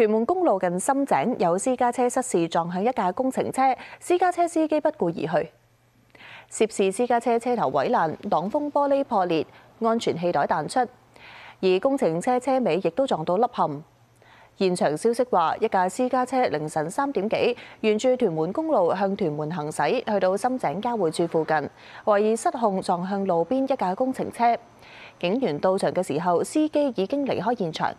屯门公路近深井有私家车失事撞向一架工程车，私家车司机不顾而去。涉事私家车车头毁烂，挡风玻璃破裂，安全气袋弹出，而工程车车尾亦都撞到凹陷。现场消息话，一架私家车凌晨三点几沿住屯门公路向屯门行驶，去到深井交汇处附近，怀疑失控撞向路边一架工程车。警员到场嘅时候，司机已经离开现场。